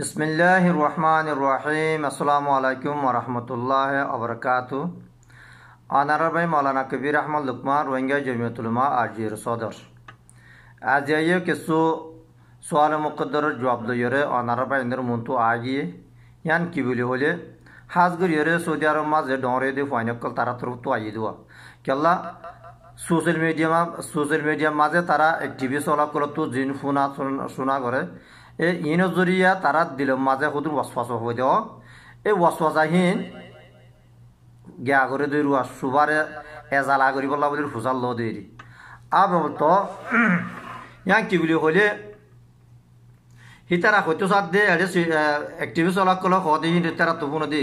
بسم اللہ الرحمن الرحیم السلام علیکم ورحمۃ اللہ وبرکاتہ آنر بھائی مولانا کبیر احمد لکمان روہنگا جمعیت علماء آجی صدر آج آئیے کہ سو سوال مقدر جواب دو یورے آنر بھائی اندر منتو آگی یعنی کی بولی ہولے حاضر یورے سعودی عرب مازے ڈونرے دی فائنکل تارا طرف تو آئی دو کہ اللہ میڈیا سوشل میڈیا مازے تارا ایک ٹی وی سولہ کلو تو جن فونا سنا کرے এই ইনজরিয়া তারা দিল মাঝে সুদূর ওয়াসওয়াস হয়ে দেও এই ওয়াসওয়াসাহীন গিয়া করে দৈর সুবারে এজালা করি বললা বলে হুজাল লো দৈরি ইয়াং কি বলি হলে হিতারা হয়তো সাত দিয়ে হলে একটিভি চলাক কল হদে হিতারা তুবু নদী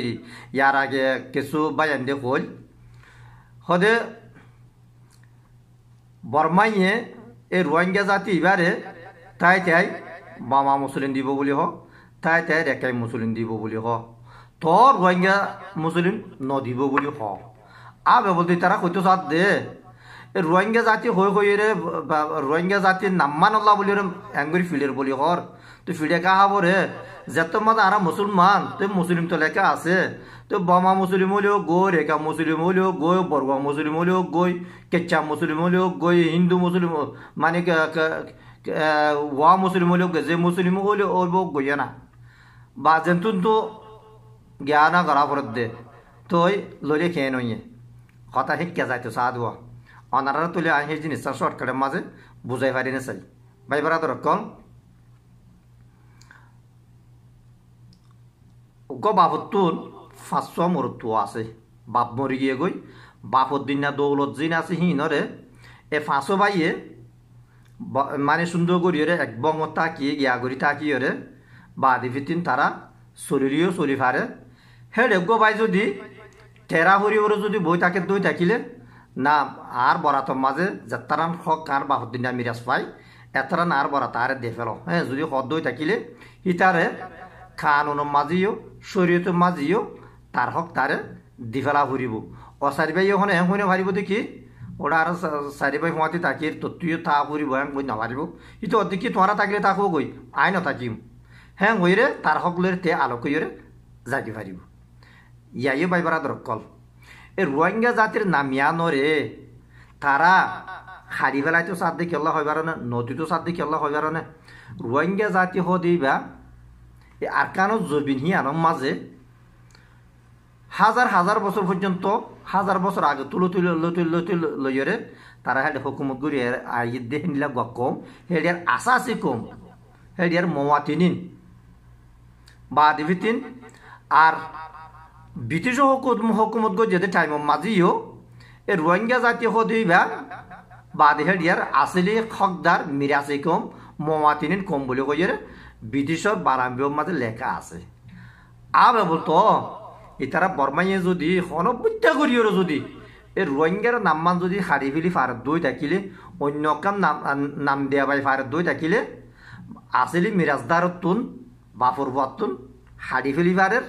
ইয়ার আগে কিছু বাইন দিয়ে হল হদে বর্মাইয়ে এই রোহিঙ্গা জাতি এবারে তাই তাই বামা মুসলিম দিব বুলি হওক তাই তাই ৰেকাই মুছলিম দিব বুলি হওক তোর রোহিঙ্গা মুসলিম নদিব বুলি হ আ বেবলতি তারা কইতো সাত দে রোহিঙ্গা জাতি হয়ে হয়ে রে রোহিঙ্গা জাতি নাম্মান ওলা বলি রে অ্যাঙ্গুরি ফিলের বলি হর তুই ফিলে কাহ হব রে যেত মাদ আর মুসলমান তুই মুসলিম তো লেখা আছে তো বামা মুসলিম হলেও গৈ রেখা মুসলিম হলেও গৈ বরগা মুসলিম হলেও গই কেচ্চা মুসলিম হলেও গই হিন্দু মুসলিম মানে वहाँ मुस्लिम लोग गजे मुस्लिम ओले और वो गुजना बाजन तुन तो ज्ञाना गरा फरत दे तो लोले खेन हुई কথা শিক্ষা যাইতো সাদ হওয়া অনারা তুলে আই সেই জিনিসটা শর্টকাটের মাঝে বুঝাই পারি না চাই ভাই বারাদর কম গ বাপত তোর পাঁচশো মরত্ব আছে বাপ মরি গিয়ে গই বাপর দিন না দৌলত জিন আছে হিনরে এ ফাঁসো বাইয়ে মানে সুন্দর করিয়রে এক বঙ্গ তাকিয়ে গিয়া করি তাকিয়রে বাদি ভিত্তিন তারা চলিলিও চলি ফারে হে ডেগ্য পাই যদি হরি ওর যদি বই তাকে দই থাকিলে না আর বরাতর মাঝে যাত্রান হক আর বাহুদ্দিনা মিরাজ পাই এতরান আর বরাত আর দে ফেলো হ্যাঁ যদি হদ দই থাকিলে ইতারে খানুনের মাঝিও শরীয়তের মাঝিও তার হক তারে দিফেলা ফুরিব অসারিবাই ওখানে হ্যাঁ হইনে ভারিব দেখি ওড়ার চারি বাই ফুঁয়াতি থাকির তত্তুই তা করি বয়ান বই নামারিব ইতো অধিকি তোহারা থাকিলে তাকব গই আই নথাকিম হ্যাঁ হইরে তার সকলের তে আলোকইরে জাগি পারিব ইয়াইও বাইবারা দরকল এ রোহিঙ্গা জাতির নামিয়ানরে তারা হারি পেলাইতো চাঁদ দি খেলা হইবার না নদীতো চাঁদ দি খেলা হইবার না রোহিঙ্গা জাতি হদিবা এই আরকানো জবিনহি আনম মাঝে হাজার হাজার বছর পর্যন্ত হাজার বছর আগে তুলো তুলে লতুল লতুল লইরে তারা হেড হুকুমত করি আই দেহিনলা কম হেডিয়ার আশা আছে কম হেডিয়ার মওয়াতিনিন বা দিবিতিন আর ব্রিটিশ হকুমত গো যদি টাইম মাজিও এ রোহিঙ্গা জাতীয় হদই বা বাদ হেডিয়ার আসলে খকদার মিরাচি কম মমাতিনিন কম বলে কইরে ব্রিটিশর বারাম্বীয় মাঝে লেখা আছে আর বলতো ইতারা বর্মাইয়ে যদি করি আর যদি এই রোহিঙ্গার নামমান যদি সারি ফেলি ফারত দই থাকিলে অন্য কাম নাম নাম দিয়া বাই ফারত দই থাকিলে আসিলি মিরাজদার তুন বাফর বাতুন সারি ফেলি ফারের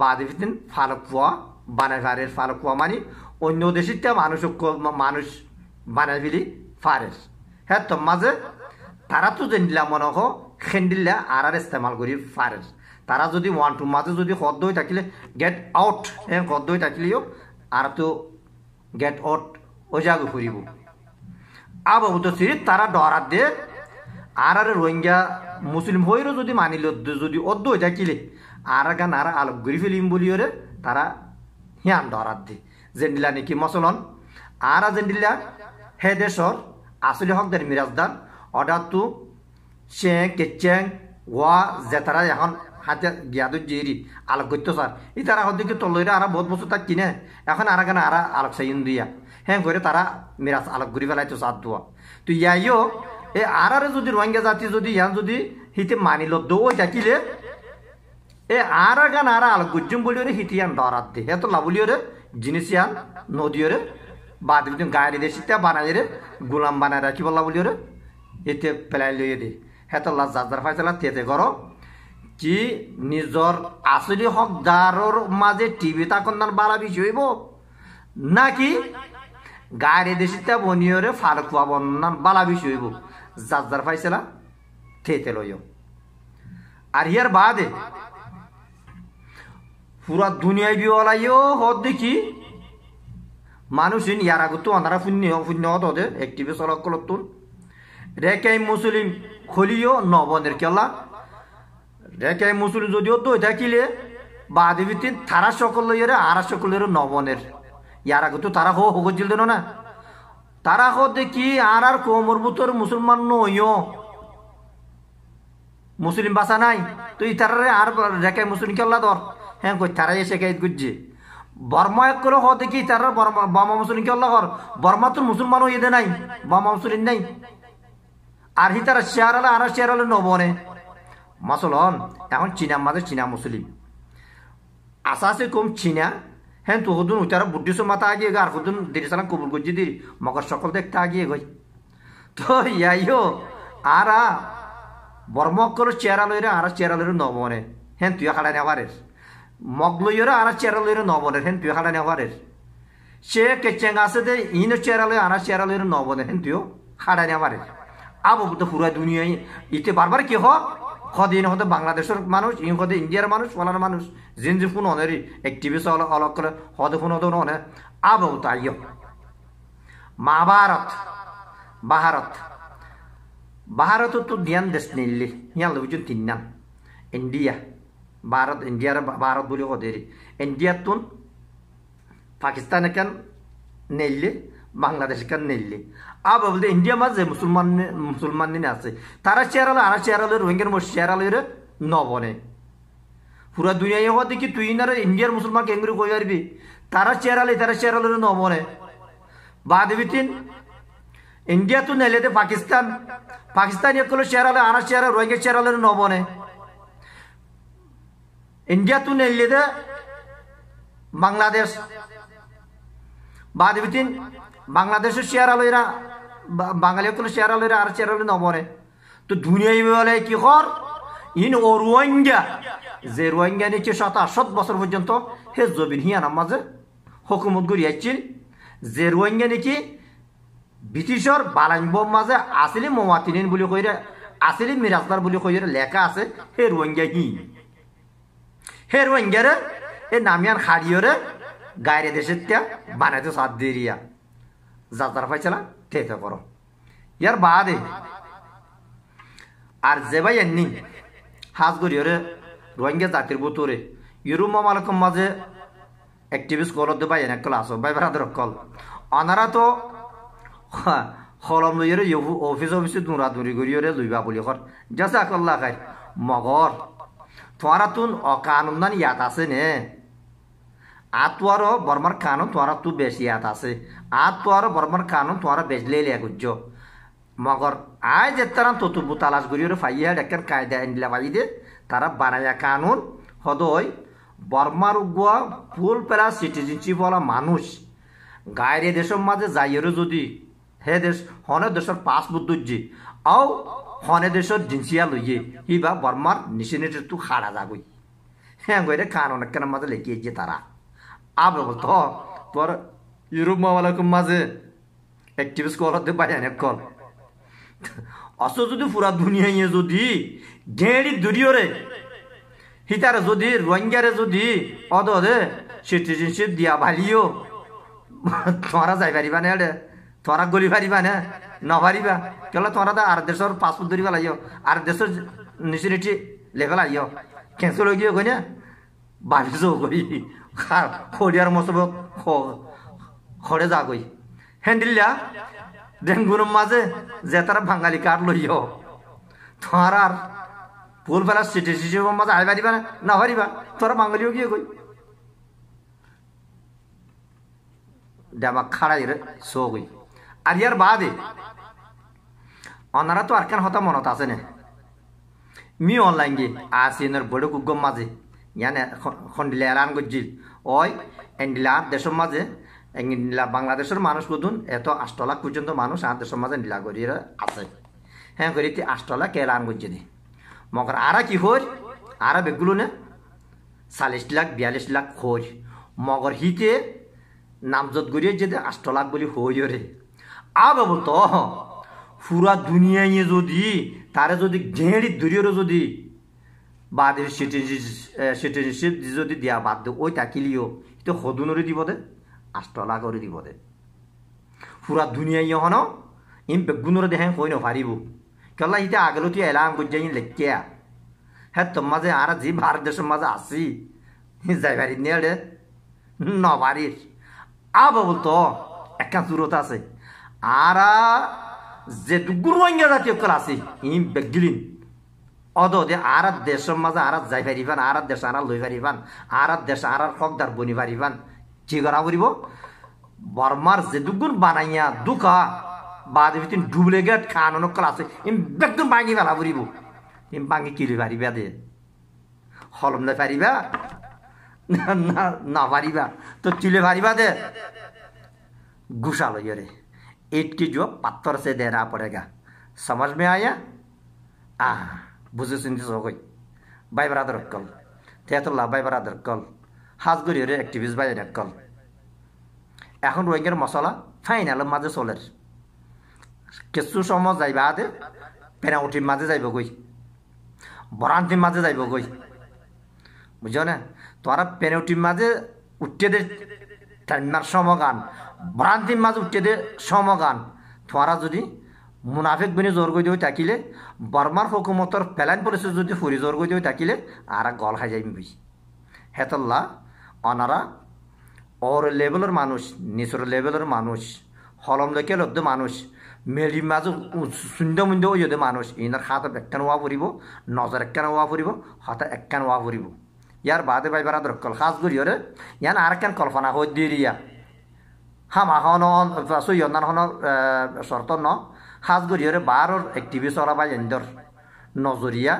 বা ফিতিন ফালক পোয়া বানাই ফারের ফালক পোয়া মানে অন্য দেশের মানুষ মানুষ বানাই ফেলি ফারের হ্যাঁ তোর মাঝে তারা তো জেন্ডিলা মনে হোক খেন্ডিল্লা আর আর ইস্তেমাল করি ফারের তারা যদি ওয়ান টু মাঝে যদি হদ্দ হয়ে থাকিলে গেট আউট হ্যাঁ হদ্দ হয়ে থাকিলেও আর তো গেট আউট ওই জায়গা ফুরিব তো সিরি তারা ডরার দে আর আর রোহিঙ্গা মুসলিম হয়েও যদি মানিল যদি অদ্দ হয়ে থাকিলে আর গান আর আলোক গড়ি ফেলিম ওরে তারা হিয়ান ডরার দে জেন্ডিলা নাকি মসলন আর জেন্ডিলা হে দেশর আসলে হকদের মিরাজদান অর্ডার তু চেং কেচেং ওয়া জেতারা এখন হাতে গিয়াদু জিরি আলোক গত্য সার ই তারা হদিকে তলইরা আর বহুত বছর তার কিনে এখন আর কেন আর আলোক সাইন দিয়া হ্যাঁ করে তারা মিরাজ আলোক ঘুরি পেলাইতো সাত দোয়া তো ইয়াইও এ আর আর যদি রোহিঙ্গা জাতি যদি ইয়ান যদি হিতে মানিল দৌ থাকিলে এ আর গান আর আলোক গুজম বলি রে হিতে ইয়ান ডরাত দে এত লাবলিও রে জিনিস ইয়ান নদী রে বাদ গাড়ি দেশি বানাই রে গোলাম বানায় রাখি বলা বলি রে এতে পেলাই লইয়ে দে তো যার যার ফাইসালা তেতে করো কি নিজৰ আচৰি হকদাৰৰ মাজে টিভি তাকন্দান বাড়া বিচি হইব নাকি গাড়ি তা বনিয়রে ফারুক বাবন্নান বালা বিচি হইব যার যার পাইছিলা থেতে লইও আর ইয়ার বাদে পুরা দুনিয়ায় বিওলাইও হত দেখি মানুষ ইয়ার আগত অন্ধারা শূন্য শূন্য হত হতে একটিভে চলক কলত রেকাই মুসলিম খলিও নবনের কেলা রেখাই মুসুরি যদিও তো থাকিলে বাদি ভিত্তি তারা সকল ইয়ারে আর সকল নবনের ইয়ার আগে তো তারা হো হগছিল না তারা হো দেখি আর আর কোমর বুতর মুসলমান নইও মুসলিম বাসা নাই তুই ইতারে আর রেখাই মুসলিম কেল্লা দর হ্যাঁ কই তারা এসে কাইত গুজছে বর্মা এক করে দেখি কি তার বামা মুসলিম কে কর বর্মা তোর মুসলমান দে নাই বামা মুসলিম নাই আর হি তারা শেয়ার আলো আর শেয়ার আলো নবনে মাসলন এখন চীনা মাঝে চীনা মুসলিম আশা আছে কম চীনা হ্যাঁ তো হুদুন উতারা বুদ্ধিস মাথা আগিয়ে গে আর হুদুন দিদি সালাম কবুল করছি দি মকর সকল দেখতে আগিয়ে গই তো ইয়াইও আর বর্মকর চেহারা লইরে আর চেহারা লইরে নবনে হ্যাঁ তুই খাড়া নেওয়ারের মগ লইরে আর চেহারা লইরে নবনে হ্যাঁ তুই খাড়া নেওয়ারের সে কেচেং আছে যে ইন চেহারা লই আর চেহারা লইরে নবনে হ্যাঁ তুইও খাড়া নেওয়ারের আবু তো পুরো দুনিয়ায় ইতে বারবার কি হোক হদিন হতে বাংলাদেশের মানুষ ইং হতে ইন্ডিয়ার মানুষ ওলার মানুষ জিন জি ফোন অনেরই একটিভিস অলগ করে হদ ফোন হতে অনে আবৌ তাই মহাভারত ভারত ভারত তো দিয়ান দেশ নিল্লি ইয়ান লুজুন তিন্নান ইন্ডিয়া ভারত ইন্ডিয়ার ভারত বলে হদেরি ইন্ডিয়া তুন পাকিস্তান কেন নেললি বাংলাদেশ কেন নেললি আ ইন্ডিয়া মাঝে মুসলমান মুসলমান নিয়ে আছে তারা চেয়ার আর আনা চেয়ার রোহিঙ্গার মধ্যে চেয়ার আলো পুরা দুনিয়ায় হওয়া দেখি তুই না ইন্ডিয়ার মুসলমান কেঙ্গুরি কই পারবি তারা চেয়ার আলো তারা চেয়ার আলো ন বাদ বিতিন ইন্ডিয়া তো নেলেতে পাকিস্তান পাকিস্তান এক কলো আনা চেয়ার রোহিঙ্গা চেয়ার নবনে ইন্ডিয়া তো নেলেতে বাংলাদেশ বাদ বিতিন বাংলাদেশের শেয়ার আলোরা বাঙালি কোনো শেয়ার আলোরা আর শেয়ার আলো নবরে তো দুনিয়ায় বলে কি কর ইন ও রোহিঙ্গা যে রোহিঙ্গা নিচ্ছে শত আশত বছর পর্যন্ত হে জবিন হিয়ানার মাঝে হকুমত আসছিল যে রোহিঙ্গা নাকি ব্রিটিশর বালাঙ্গ মাঝে আসিলি মোমাতিনিন বুলি কইরে আসিলি মিরাজদার বুলি কইরে লেখা আছে হে রোহিঙ্গা হি হে রোহিঙ্গারে এ নামিয়ান খাড়িয়রে গায়ের দেশের বানাইতে সাত দিয়ে যার যার ঠেতে করো ইয়ার বাদে আর যে ভাই এমনি হাজ গড়ি গরিয়রে রোহিঙ্গা জাতির বুতরে ইউরোপ মামালকম মাঝে একটিভিস কল দে ভাই এনে কল আসো বাই বারাদর কল অনারা তো কলম লইরে ইউ অফিস অফিসে দুরা দুরি গড়ি গরিয়রে লইবা বলি কর যা কল্লা খাই মগর তোরা তুন অকানুন্দান ইয়াত আছে নে ಆತ್ವಾರೋ ಬರ್ಮರ್ ಕಾನು ತ್ವಾರ ತು ಬೇಸಿ ಆತಾಸೆ ಆತ್ವಾರೋ ಬರ್ಮರ್ ಕಾನು ತ್ವಾರ ಬೇಜಲೇಲಿ গুজ মগর আয় যে তারা তু তালাশ গরিয়র ফাইয়া ডেকের কায়দা বাজি দে তারা বানাইয়া কানুন হদয় বর্মার উগুয়া ফুল পেলা সিটিজেনশিপ বলা মানুষ গায়ের দেশের মাঝে যাইয়েরও যদি হে দেশ হনে দেশের পাস বুদ্ধি আও হনে দেশের জিনসিয়া লইয়ে হি বা বর্মার নিশে নিটে তু খাড়া যাগুই হ্যাঁ গইরে কানুন একখানের মাঝে লেখিয়েছে তারা abri to bor yurib muomalakum mazi activist kolat deb bayonot কল অস যদি পুরা দুনিয়া নিয়ে যদি গেঁড়ি দূরিয়রে হিতারে যদি রোহিঙ্গারে যদি অদরে সিটিজেনশিপ দিয়া ভালিও তোরা যাই পারিবা না এডে তোরা গলি পারিবা না নপারিবা কেলা তোরা তো আর দেশের পাসপোর্ট ধরিবা লাগিও আর দেশের নিচিনিটি লেভেল আহিও ক্যান্সেল হয়ে গিয়ে কই না ভাবিছো খার খড়িয়ার মসব খড়ে যাগই হেন্দিল্লা ডেঙ্গুর মাঝে যে তারা বাঙালি কার লইও তোমার আর ভুল বেলা সিটি সিটি মাঝে আই পারিবা না না পারিবা তোরা বাঙালিও গিয়ে কই ডাবা খাড়াই সো গই আর ইয়ার বাদে অনারা তো আর কেন হতা মনত আছে না মি অনলাইন গে আসি এনার বড় গুগ্গম মাঝে ইয়ান দিলে এলান গজ্জিল ওই এন্ডিলার দেশের মাঝে এন্ডিলা বাংলাদেশের মানুষ গুদুন এত আষ্ট লাখ পর্যন্ত মানুষ আর দেশের মাঝে এন্ডিলা করি আছে হ্যাঁ করি তুই আষ্ট লাখ এলান গজ্জি দি মগর আরা কি হর আরা বেগুলো না চাল্লিশ লাখ বিয়াল্লিশ লাখ হর মগর হিতে নামজত গরিয়ে যে আষ্ট লাখ বলে হই রে আবাব তো পুরা দুনিয়ায় যদি তারা যদি ঘেঁড়ি ধরিয়ে যদি বাদের সিটিজেনশিপ যদি দিয়া বাদ দিও ওই তাকিলিও তো সদুনরে দিব দে আষ্টলা করে দিব দে পুরা দুনিয়া ইহন ইম বেগুণরে দেখেন কই নফারিব কেলা ইটা আগলতি তুই এলাম গুজাই লেকিয়া হে তোর মাঝে আর যে ভারত দেশের মাঝে আসি যাই পারি রে নবারির আব বলতো একা জুরত আছে আর যে গুরু জাতীয় কল আছে ইম বেগিলিন অদে আরাত দেশের মাঝে আরাত যাই পারিবান আরাত দেশ আর লই পারিবান আরাত দেশ আর হকদার বনি পারিবান কি করা করিব বর্মার যে দুগুণ বানাইয়া দুকা বাদ ডুবলে ডুপ্লিকেট খান অনেক আছে একদম বাঙি ফেলা পড়িব ইম ভাঙি কিলি পারিবা দে হলম দে পারিবা না পারিবা তো চুলে পারিবা দে গুসা লইয় রে ইট কি জো পাত্তর সে দেরা গা সমাজ में আয়া আহ বুঝে চিনতে চকই বাই বারাদার কল তেয়াতুল্লাহ বাই বারাদার কল হাজগুড়ির অ্যাক্টিভিস্ট বাই কল এখন রোহিঙ্গার মশলা ফাইনালের মাঝে চলের কিছু সময় যাইবা আদে পেনাউটির মাঝে যাইব গই বরান্তির মাঝে যাইব গই বুঝো না তোরা পেনাউটির মাঝে উঠতে দে সমগান বরান্তির মাঝে উঠতে দে সমগান তোরা যদি মুনাফিক বিনি জোর গৈ দিও থাকিলে বর্মার হকুমতর পেলাইন পলিসি যদি ফুরি জোর গৈ দিও থাকিলে আর গল খাই যাইম বুঝি হেতল্লা অনারা ওর লেভেলের মানুষ নিচর লেভেলের মানুষ হলম লেখে লব্ধ মানুষ মেলি মাজু সুন্দর মুন্দ ওই মানুষ ইনার হাতত একখান ওয়া ফুরিব নজর একখান ওয়া ফুরিব হাতে একখান ওয়া ফুরিব ইয়ার বাদে বাইবার দরকল খাস করি ওরে ইয়ান আর একখান কল্পনা হয়ে দিয়ে দিয়া হামাহন সুইয়নারহন চৰ্ত ন সাজগরিয়রে বাৰৰ একটিভিস্ট অরা বা এন্দর নজরিয়া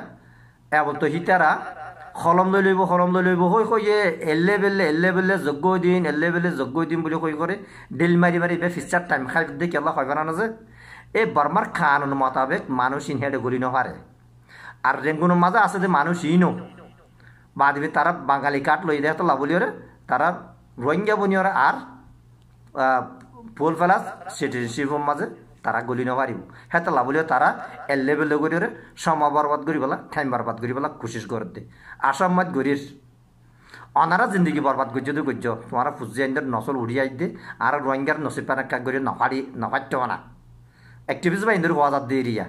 এবং তো হিতারা খলম লৈ লইব খলম লৈ লইব হৈ কয়ে এল্লে বেল্লে এল্লে বেল্লে যজ্ঞ দিন এল্লে বেল্লে যজ্ঞ দিম বুলি কৈ কৰে ডেল মাৰি মাৰি বে ফিচাৰ টাইম খাই দি কেলা হয় না যে এই বৰ্মাৰ খানুন মোতাবেক মানুহ সিনহেডে ঘূৰি নহাৰে আৰু ৰেংগুনৰ মাজে আছে যে মানুহ চিনো বা দিবি তাৰ বাঙালি কাঠ লই দেয় তো লাভলিওরে তারা রোহিঙ্গা বনিওরা আর পোল ফেলাস সিটিশিপর মাঝে তারা গলি নবারিম হেতা লাভলিও তারা এল লেভেল গরিরে সময় বরবাদ করি পেলা ঠাইম বরবাদ করি পেলা কোশিস দে আসাম মাত গরির অনারা জিন্দগি বরবাদ করছে তো করছো তোমার ফুজি আইনদের নসল আই দে আর রোহিঙ্গার নসিব পানা কাক গরিয়ে নহারি নহাট্য না বা ইন্দুর হওয়া যাত দিয়ে এরিয়া